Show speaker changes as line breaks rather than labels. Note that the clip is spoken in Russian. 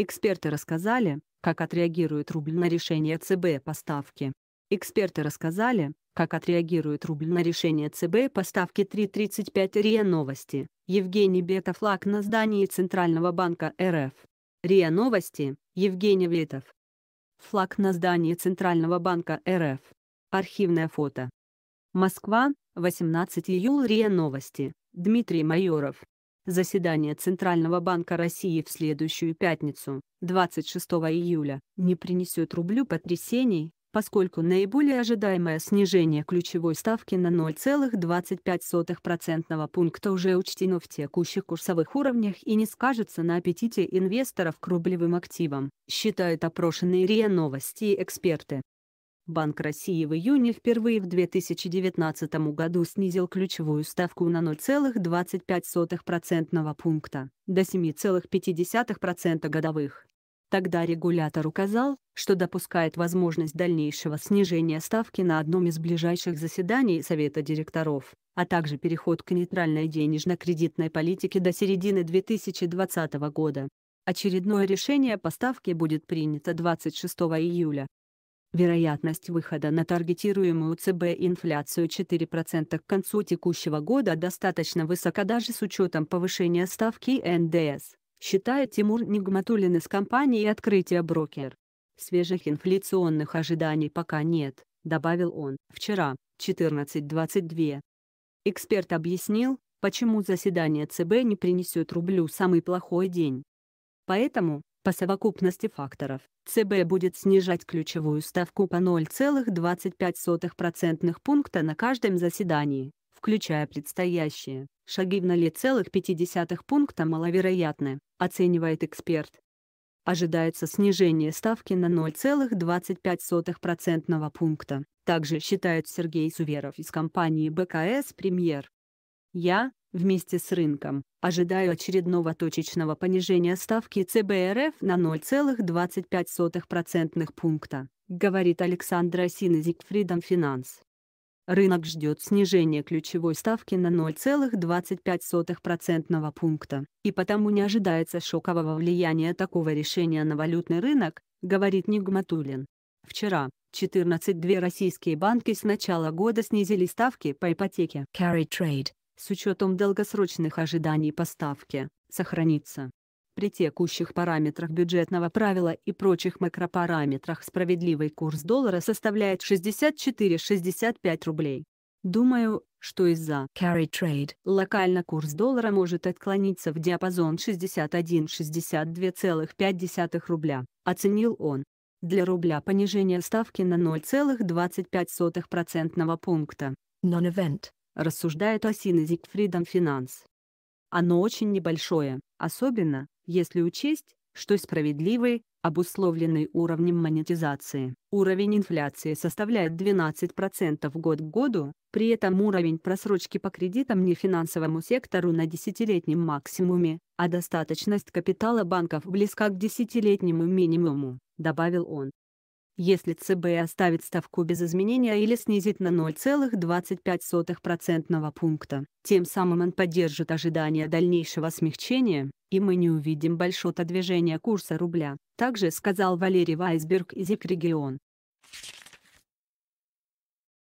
Эксперты рассказали, как отреагирует рубль на решение ЦБ по ставке. Эксперты рассказали, как отреагирует рубль на решение ЦБ по ставке 3.35 РИА Новости. Евгений Бетов лак на здании Центрального банка РФ. РИА Новости, Евгений Бетов. Флаг на здании Центрального банка РФ. Архивное фото. Москва, 18 июля РИА Новости. Дмитрий Майоров заседание Центрального банка России в следующую пятницу, 26 июля, не принесет рублю потрясений, поскольку наиболее ожидаемое снижение ключевой ставки на 0,25% пункта уже учтено в текущих курсовых уровнях и не скажется на аппетите инвесторов к рублевым активам, считают опрошенные РИА Новости эксперты. Банк России в июне впервые в 2019 году снизил ключевую ставку на 0,25% пункта до 7,5% годовых. Тогда регулятор указал, что допускает возможность дальнейшего снижения ставки на одном из ближайших заседаний Совета директоров, а также переход к нейтральной денежно-кредитной политике до середины 2020 года. Очередное решение по ставке будет принято 26 июля, Вероятность выхода на таргетируемую ЦБ инфляцию 4% к концу текущего года достаточно высока даже с учетом повышения ставки НДС, считает Тимур Нигматуллин из компании «Открытие брокер». Свежих инфляционных ожиданий пока нет, добавил он. Вчера, 14.22. Эксперт объяснил, почему заседание ЦБ не принесет рублю самый плохой день. Поэтому, по совокупности факторов, ЦБ будет снижать ключевую ставку по 0,25% пункта на каждом заседании, включая предстоящие. Шаги в 0,5 пункта маловероятны, оценивает эксперт. Ожидается снижение ставки на 0,25% пункта, также считает Сергей Суверов из компании БКС «Премьер». Я, вместе с рынком. Ожидаю очередного точечного понижения ставки ЦБ РФ на 0,25% пункта, говорит Александр Осин из Freedom Finance. Рынок ждет снижения ключевой ставки на 0,25% пункта, и потому не ожидается шокового влияния такого решения на валютный рынок, говорит Нигматулин. Вчера, 14 две российские банки с начала года снизили ставки по ипотеке. Carry Trade с учетом долгосрочных ожиданий поставки, сохранится. При текущих параметрах бюджетного правила и прочих макропараметрах справедливый курс доллара составляет 64-65 рублей. Думаю, что из-за carry trade локально курс доллара может отклониться в диапазон 61-62,5 рубля, оценил он. Для рубля понижение ставки на 0,25% пункта. Non-event рассуждает Осина Зигфридом Финанс. Оно очень небольшое, особенно, если учесть, что справедливый, обусловленный уровнем монетизации, уровень инфляции составляет 12% год к году, при этом уровень просрочки по кредитам не финансовому сектору на десятилетнем максимуме, а достаточность капитала банков близка к десятилетнему минимуму, добавил он если ЦБ оставит ставку без изменения или снизит на 0,25% пункта. Тем самым он поддержит ожидания дальнейшего смягчения, и мы не увидим большого движения курса рубля, также сказал Валерий Вайсберг из Экрегион. регион